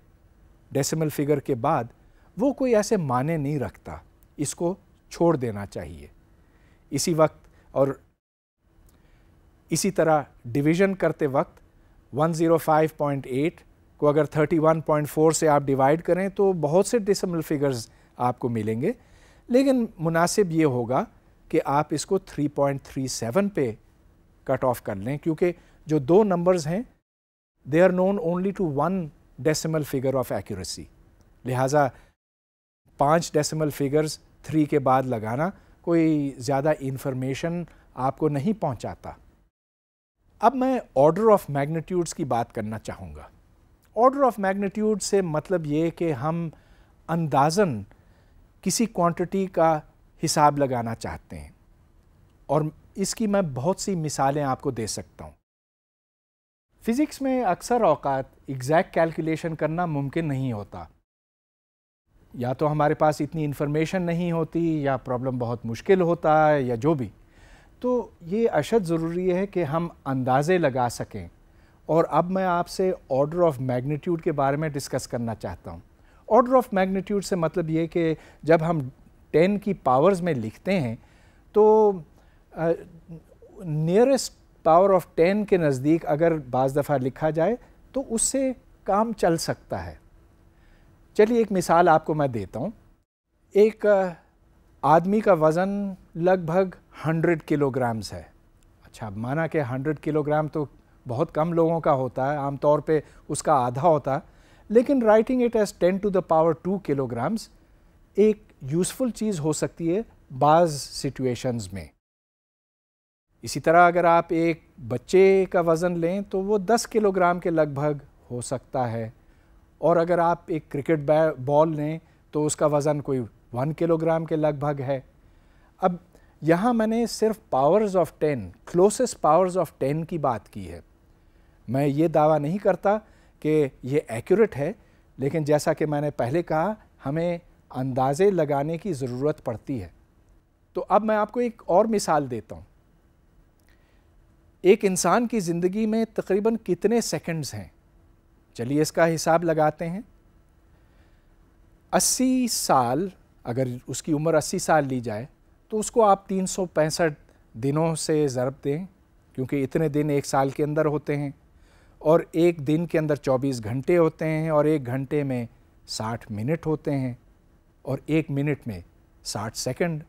डेसिमल फिगर के बाद वो कोई ऐसे माने नहीं रखता इसको छोड़ देना चाहिए इसी वक्त और इसी तरह डिवीज़न करते वक्त 105.8 को अगर 31.4 से आप डिवाइड करें तो बहुत से डिसमल फिगर्स आपको मिलेंगे लेकिन मुनासिब ये होगा कि आप इसको 3.37 पे कट ऑफ कर लें क्योंकि जो दो नंबर्स हैं they are known only to one decimal figure of accuracy लिहाजा पाँच डेसिमल फिगर्स थ्री के बाद लगाना कोई ज़्यादा इन्फॉर्मेशन आपको नहीं पहुंचाता अब मैं ऑर्डर ऑफ मैग्नीट्यूड्स की बात करना चाहूँगा ऑर्डर ऑफ मैग्नीट्यूड से मतलब ये कि हम अंदाजन किसी क्वांटिटी का हिसाब लगाना चाहते हैं और इसकी मैं बहुत सी मिसालें आपको दे सकता हूँ फिज़िक्स में अक्सर अवकात एग्जैक्ट कैलकुलेशन करना मुमकिन नहीं होता या तो हमारे पास इतनी इन्फॉर्मेशन नहीं होती या प्रॉब्लम बहुत मुश्किल होता है या जो भी तो ये अशद ज़रूरी है कि हम अंदाज़े लगा सकें और अब मैं आपसे ऑर्डर ऑफ मैग्नीट्यूड के बारे में डिस्कस करना चाहता हूँ ऑर्डर ऑफ मैग्नीट्यूड से मतलब ये कि जब हम टेन की पावर्स में लिखते हैं तो नियरेस्ट पावर ऑफ टेन के नज़दीक अगर बाज़ दफ़ा लिखा जाए तो उससे काम चल सकता है चलिए एक मिसाल आपको मैं देता हूँ एक आदमी का वज़न लगभग हंड्रेड किलोग्राम्स है अच्छा अब माना कि हंड्रेड किलोग्राम तो बहुत कम लोगों का होता है आमतौर पे उसका आधा होता है लेकिन writing it as ten to the power two kilograms एक यूज़फुल चीज़ हो सकती है बाज़ सिचुएशंस में इसी तरह अगर आप एक बच्चे का वज़न लें तो वो दस किलोग्राम के लगभग हो सकता है और अगर आप एक क्रिकेट बॉल लें तो उसका वज़न कोई वन किलोग्राम के लगभग है अब यहाँ मैंने सिर्फ powers of ten closest powers of ten की बात की है मैं ये दावा नहीं करता कि ये एक्यूरेट है लेकिन जैसा कि मैंने पहले कहा हमें अंदाज़े लगाने की ज़रूरत पड़ती है तो अब मैं आपको एक और मिसाल देता हूँ एक इंसान की ज़िंदगी में तकरीबन कितने सेकंड्स हैं चलिए इसका हिसाब लगाते हैं अस्सी साल अगर उसकी उम्र अस्सी साल ली जाए तो उसको आप तीन दिनों से ज़रब दें क्योंकि इतने दिन एक साल के अंदर होते हैं और एक दिन के अंदर 24 घंटे होते हैं और एक घंटे में 60 मिनट होते हैं और एक मिनट में 60 सेकंड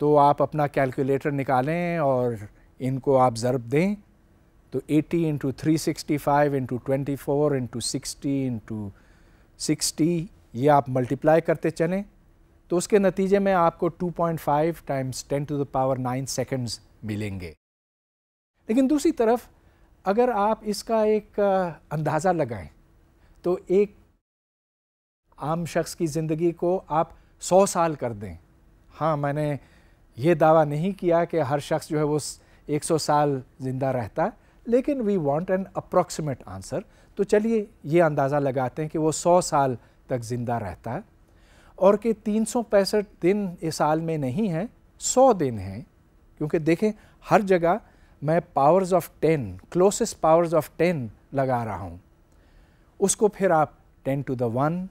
तो आप अपना कैलकुलेटर निकालें और इनको आप ज़रब दें तो 80 into three sixty five into twenty four into sixty into sixty ये आप मल्टीप्लाई करते चलें तो उसके नतीजे में आपको 2.5 times ten to the power nine seconds मिलेंगे लेकिन दूसरी तरफ अगर आप इसका एक अंदाज़ा लगाएं तो एक आम शख्स की ज़िंदगी को आप 100 साल कर दें हाँ मैंने ये दावा नहीं किया कि हर शख्स जो है वो 100 साल ज़िंदा रहता लेकिन we want an approximate answer तो चलिए ये अंदाज़ा लगाते हैं कि वो 100 साल तक ज़िंदा रहता है और कि तीन दिन इस साल में नहीं है सौ दिन हैं क्योंकि देखें हर जगह मैं powers of ten closest powers of ten लगा रहा हूँ उसको फिर आप ten to the one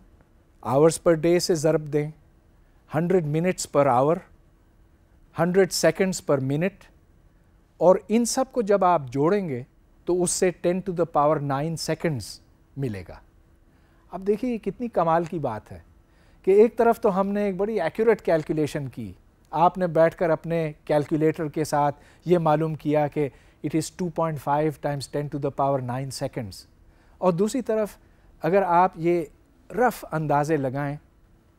hours per day से ज़रब दें hundred minutes per hour hundred seconds per minute और इन सब को जब आप जोड़ेंगे तो उससे ten to the power nine seconds मिलेगा अब देखिए ये कितनी कमाल की बात है कि एक तरफ तो हमने एक बड़ी एक्यूरेट कैलकुलेशन की आपने बैठकर अपने कैलकुलेटर के साथ ये मालूम किया कि it is 2.5 point five times ten to the power nine seconds और दूसरी तरफ अगर आप ये रफ़ अंदाज़े लगाएं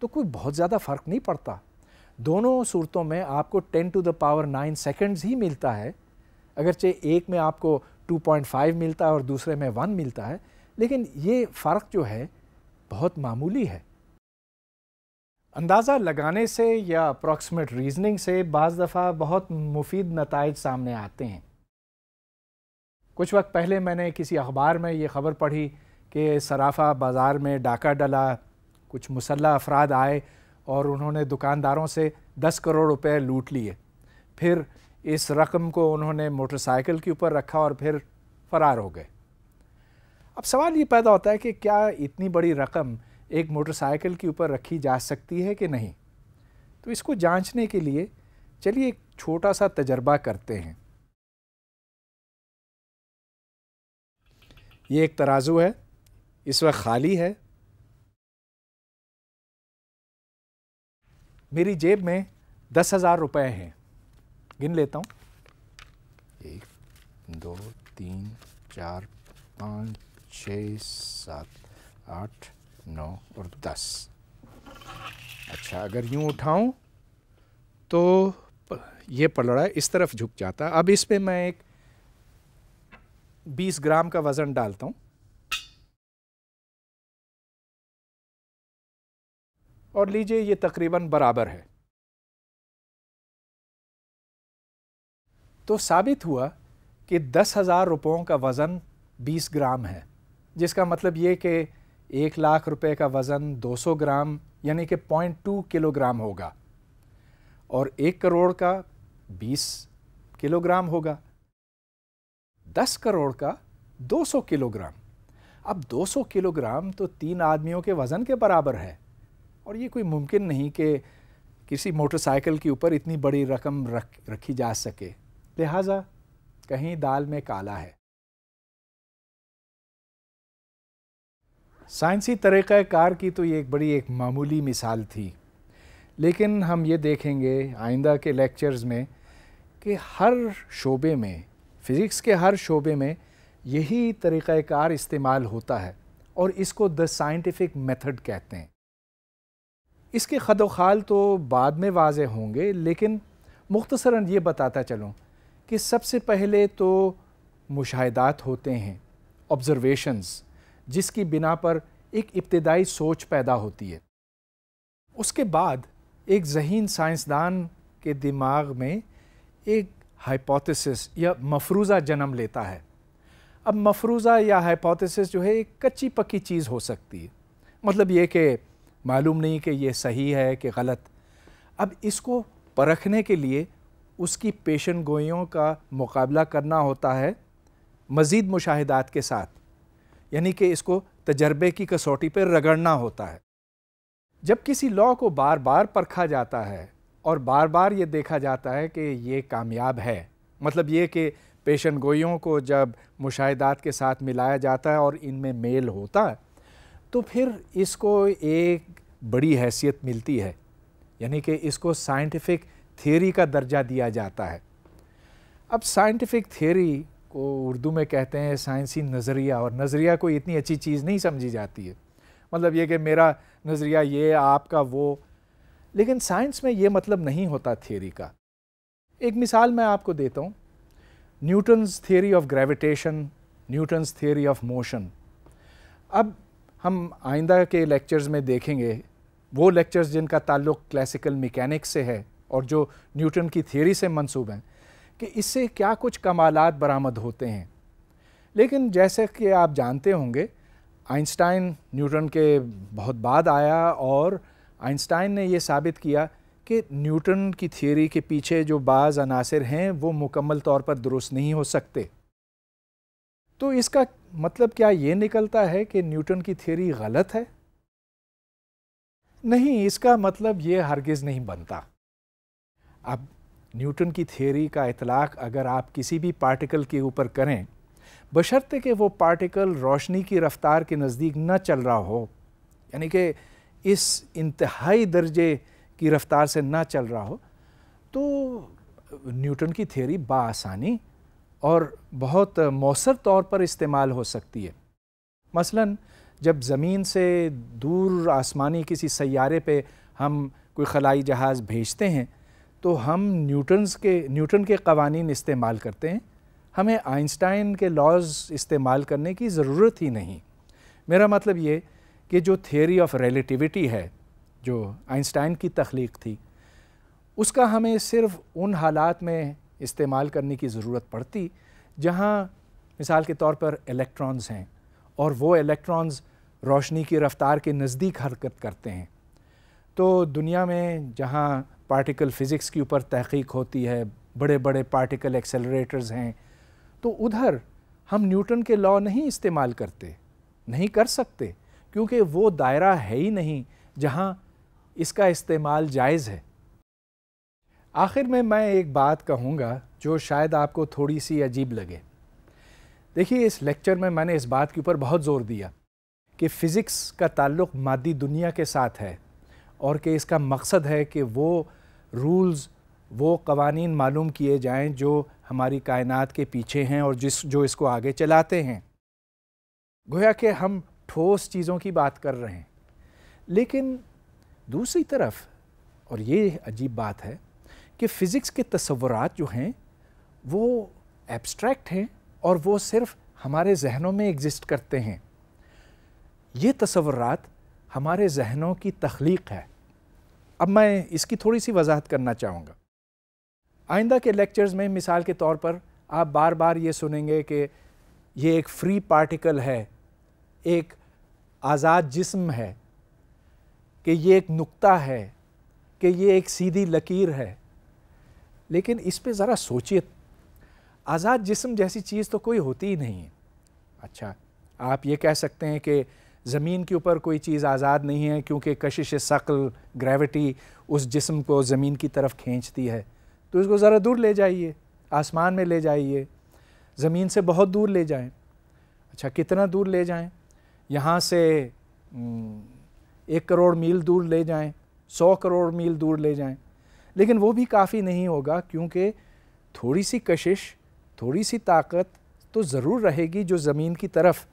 तो कोई बहुत ज़्यादा फ़र्क नहीं पड़ता दोनों सूरतों में आपको 10 to the power nine seconds ही मिलता है अगरचे एक में आपको 2.5 मिलता है और दूसरे में 1 मिलता है लेकिन ये फ़र्क जो है बहुत मामूली है अंदाज़ा लगाने से या अप्रॉक्सीमेट रीजनिंग से बज़ दफ़ा बहुत मुफीद नतज सामने आते हैं कुछ वक्त पहले मैंने किसी अखबार में ये ख़बर पढ़ी कि सराफ़ा बाज़ार में डाका डला कुछ मुसल्ह अफराद आए और उन्होंने दुकानदारों से दस करोड़ रुपए लूट लिए फिर इस रकम को उन्होंने मोटरसाइकिल के ऊपर रखा और फिर फ़रार हो गए अब सवाल ये पैदा होता है कि क्या इतनी बड़ी रकम एक मोटरसाइकिल के ऊपर रखी जा सकती है कि नहीं तो इसको जांचने के लिए चलिए एक छोटा सा तजर्बा करते हैं ये एक तराजू है इस वक्त खाली है मेरी जेब में दस हज़ार रुपये हैं गिन लेता हूँ एक दो तीन चार पाँच छ सात आठ नौ और दस अच्छा अगर यूँ उठाऊँ तो ये पलड़ा इस तरफ झुक जाता अब इस पर मैं एक बीस ग्राम का वज़न डालता हूँ और लीजिए ये तकरीबन बराबर है तो साबित हुआ कि दस हज़ार रुपयों का वज़न बीस ग्राम है जिसका मतलब ये कि एक लाख रुपए का वज़न 200 ग्राम यानी कि 0.2 किलोग्राम होगा और एक करोड़ का 20 किलोग्राम होगा 10 करोड़ का 200 किलोग्राम अब 200 किलोग्राम तो तीन आदमियों के वज़न के बराबर है और ये कोई मुमकिन नहीं कि किसी मोटरसाइकिल के ऊपर इतनी बड़ी रकम रख रखी जा सके लिहाजा कहीं दाल में काला है साइंसी कार की तो ये एक बड़ी एक मामूली मिसाल थी लेकिन हम ये देखेंगे आइंदा के लेक्चर्स में कि हर शोबे में फ़िज़िक्स के हर शोबे में यही कार इस्तेमाल होता है और इसको द साइंटिफिक मेथड कहते हैं इसके ख़दोखाल तो बाद में वाज होंगे लेकिन मुख्तसरा ये बताता चलूँ कि सबसे पहले तो मुशाहदात होते हैं ऑब्ज़रवेशन्स जिसकी बिना पर एक इब्तदाई सोच पैदा होती है उसके बाद एक जहीन साइंसदान के दिमाग में एक हाइपोथेसिस या मफरूज़ा जन्म लेता है अब मफरूज़ा या हाइपोथेसिस जो है एक कच्ची पक्की चीज़ हो सकती है मतलब ये कि मालूम नहीं कि ये सही है कि गलत अब इसको परखने के लिए उसकी पेशन गोइयों का मुकाबला करना होता है मज़ीद मुशाहदात के साथ यानी कि इसको तजर्बे की कसौटी पर रगड़ना होता है जब किसी लॉ को बार बार परखा जाता है और बार बार ये देखा जाता है कि ये कामयाब है मतलब ये कि पेशन गोइयों को जब मुशाहदात के साथ मिलाया जाता है और इनमें मेल होता है तो फिर इसको एक बड़ी हैसियत मिलती है यानी कि इसको साइंटिफिक थ्योरी का दर्जा दिया जाता है अब साइंटिफिक थ्योरी वो उर्दू में कहते हैं साइंसी नज़रिया और नज़रिया कोई इतनी अच्छी चीज़ नहीं समझी जाती है मतलब ये कि मेरा नज़रिया ये आपका वो लेकिन साइंस में ये मतलब नहीं होता थियोरी का एक मिसाल मैं आपको देता हूँ Newton's theory of gravitation Newton's theory of motion अब हम आइंदा के लेक्चर्स में देखेंगे वो लेक्चर्स जिनका ताल्लुक क्लासिकल मैकेनिक्स से है और जो न्यूटन की थियोरी से मंसूब हैं कि इससे क्या कुछ कमालात बरामद होते हैं लेकिन जैसे कि आप जानते होंगे आइंस्टाइन न्यूटन के बहुत बाद आया और आइंस्टाइन ने यह साबित किया कि न्यूटन की थियोरी के पीछे जो बाज़ अनासर हैं वो मुकम्मल तौर पर दुरुस्त नहीं हो सकते तो इसका मतलब क्या ये निकलता है कि न्यूटन की थियोरी गलत है नहीं इसका मतलब ये हरगिज़ नहीं बनता अब न्यूटन की थ्योरी का इतलाक अगर आप किसी भी पार्टिकल के ऊपर करें बशर्ते कि वो पार्टिकल रोशनी की रफ़्तार के नज़दीक न चल रहा हो यानी कि इस इंतहाई दर्जे की रफ़्तार से ना चल रहा हो तो न्यूटन की थ्योरी बासानी और बहुत मौसर तौर पर इस्तेमाल हो सकती है मसलन जब ज़मीन से दूर आसमानी किसी सैारे पे हम कोई खलाई जहाज़ भेजते हैं तो हम न्यूटन्स के न्यूटन के कवानीन इस्तेमाल करते हैं हमें आइंस्टाइन के लॉज इस्तेमाल करने की ज़रूरत ही नहीं मेरा मतलब ये कि जो थियोरी ऑफ रिलेटिविटी है जो आइंस्टाइन की तख्लीक थी उसका हमें सिर्फ उन हालात में इस्तेमाल करने की ज़रूरत पड़ती जहाँ मिसाल के तौर पर इलेक्ट्रॉन्स हैं और वो इलेक्ट्रॉन्स रोशनी की रफ़्तार के नज़दीक हरकत करते हैं तो दुनिया में जहाँ पार्टिकल फ़िज़िक्स के ऊपर तहकीक होती है बड़े बड़े पार्टिकल एक्सेलरेटर्स हैं तो उधर हम न्यूटन के लॉ नहीं इस्तेमाल करते नहीं कर सकते क्योंकि वो दायरा है ही नहीं जहाँ इसका इस्तेमाल जायज़ है आखिर में मैं एक बात कहूँगा जो शायद आपको थोड़ी सी अजीब लगे देखिए इस लेक्चर में मैंने इस बात के ऊपर बहुत ज़ोर दिया कि फ़िज़िक्स का ताल्लुक़ मादी दुनिया के साथ है और कि इसका मकसद है कि वो रूल्स वो कवानीन मालूम किए जाएं जो हमारी कायनात के पीछे हैं और जिस जो इसको आगे चलाते हैं गोया कि हम ठोस चीज़ों की बात कर रहे हैं लेकिन दूसरी तरफ और ये अजीब बात है कि फ़िज़िक्स के तस्वुरात जो हैं वो एब्स्ट्रैक्ट हैं और वो सिर्फ हमारे जहनों में एग्ज़िस्ट करते हैं ये तस्वरत हमारे जहनों की तख्लीक है अब मैं इसकी थोड़ी सी वजाहत करना चाहूँगा आइंदा के लेक्चर्स में मिसाल के तौर पर आप बार बार ये सुनेंगे कि ये एक फ्री पार्टिकल है एक आज़ाद जिस्म है कि ये एक नुक्ता है कि ये एक सीधी लकीर है लेकिन इस पे ज़रा सोचिए आज़ाद जिस्म जैसी चीज़ तो कोई होती ही नहीं है अच्छा आप ये कह सकते हैं कि ज़मीन के ऊपर कोई चीज़ आज़ाद नहीं है क्योंकि कशिश शक्ल ग्रेविटी उस जिस्म को ज़मीन की तरफ खींचती है तो इसको ज़रा दूर ले जाइए आसमान में ले जाइए ज़मीन से बहुत दूर ले जाएं अच्छा कितना दूर ले जाएं यहाँ से एक करोड़ मील दूर ले जाएं सौ करोड़ मील दूर ले जाएं लेकिन वो भी काफ़ी नहीं होगा क्योंकि थोड़ी सी कशिश थोड़ी सी ताकत तो ज़रूर रहेगी जो ज़मीन की तरफ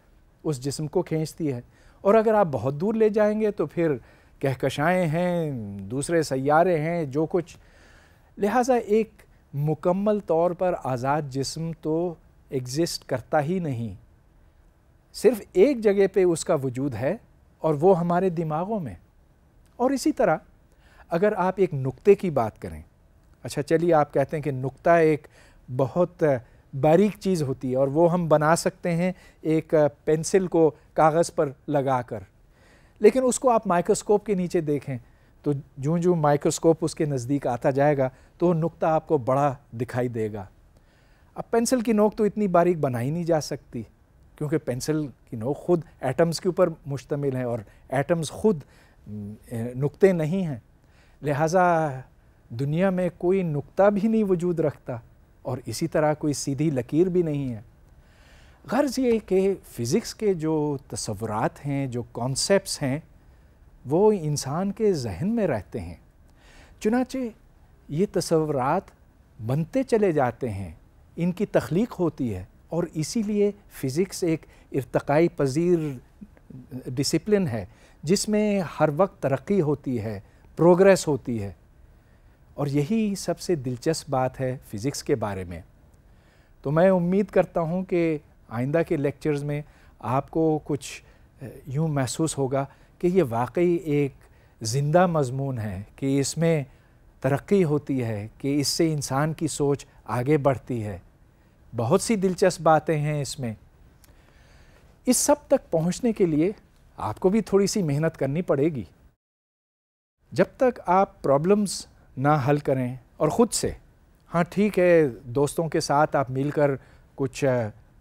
उस जिस्म को खींचती है और अगर आप बहुत दूर ले जाएंगे तो फिर कहकशाएँ हैं दूसरे सैारे हैं जो कुछ लिहाजा एक मुकम्मल तौर पर आज़ाद जिस्म तो एग्ज़िस्ट करता ही नहीं सिर्फ एक जगह पे उसका वजूद है और वो हमारे दिमागों में और इसी तरह अगर आप एक नुक्ते की बात करें अच्छा चलिए आप कहते हैं कि नुक्ता एक बहुत बारीक चीज़ होती है और वो हम बना सकते हैं एक पेंसिल को कागज़ पर लगा कर लेकिन उसको आप माइक्रोस्कोप के नीचे देखें तो जो जूँ माइक्रोस्कोप उसके नज़दीक आता जाएगा तो वो नुक्ता आपको बड़ा दिखाई देगा अब पेंसिल की नोक तो इतनी बारीक बनाई नहीं जा सकती क्योंकि पेंसिल की नोक खुद एटम्स के ऊपर मुश्तमिल है और एटम्स खुद नुक्ते नहीं हैं लिहाजा दुनिया में कोई नुक्ता भी नहीं वजूद रखता और इसी तरह कोई सीधी लकीर भी नहीं है गर्ज़ ये कि फ़िज़िक्स के जो तस्वरत हैं जो कॉन्सेप्ट हैं वो इंसान के जहन में रहते हैं चुनाचे ये तस्वरत बनते चले जाते हैं इनकी तख्लीक होती है और इसीलिए फ़िज़िक्स एक इरतकाई पजीर डिसिप्लिन है जिसमें हर वक्त तरक्की होती है प्रोग्रेस होती है और यही सबसे दिलचस्प बात है फ़िज़िक्स के बारे में तो मैं उम्मीद करता हूँ कि आइंदा के लेक्चर्स में आपको कुछ यूँ महसूस होगा कि ये वाकई एक ज़िंदा मजमून है कि इसमें तरक्की होती है कि इससे इंसान की सोच आगे बढ़ती है बहुत सी दिलचस्प बातें हैं इसमें इस सब तक पहुंचने के लिए आपको भी थोड़ी सी मेहनत करनी पड़ेगी जब तक आप प्रॉब्लम्स ना हल करें और ख़ुद से हाँ ठीक है दोस्तों के साथ आप मिलकर कुछ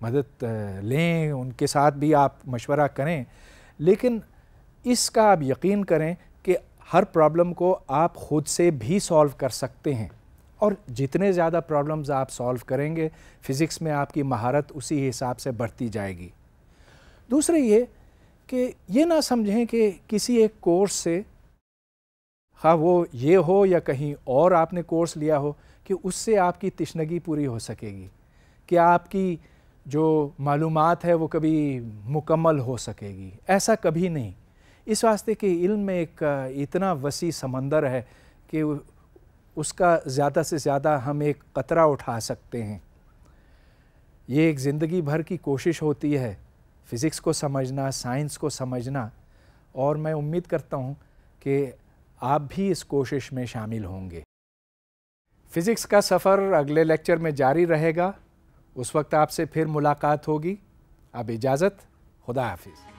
मदद लें उनके साथ भी आप मशवरा करें लेकिन इसका आप यकीन करें कि हर प्रॉब्लम को आप ख़ुद से भी सॉल्व कर सकते हैं और जितने ज़्यादा प्रॉब्लम्स आप सॉल्व करेंगे फ़िज़िक्स में आपकी महारत उसी हिसाब से बढ़ती जाएगी दूसरे ये कि ये ना समझें कि किसी एक कोर्स से हाँ वो ये हो या कहीं और आपने कोर्स लिया हो कि उससे आपकी तिशनगी पूरी हो सकेगी कि आपकी जो मालूम है वो कभी मुकम्मल हो सकेगी ऐसा कभी नहीं इस वास्ते कि इल्म में एक इतना वसी समंदर है कि उसका ज़्यादा से ज़्यादा हम एक कतरा उठा सकते हैं ये एक ज़िंदगी भर की कोशिश होती है फ़िज़िक्स को समझना साइंस को समझना और मैं उम्मीद करता हूँ कि आप भी इस कोशिश में शामिल होंगे फिज़िक्स का सफ़र अगले लेक्चर में जारी रहेगा उस वक्त आपसे फिर मुलाकात होगी अब इजाज़त खुदा हाफिज़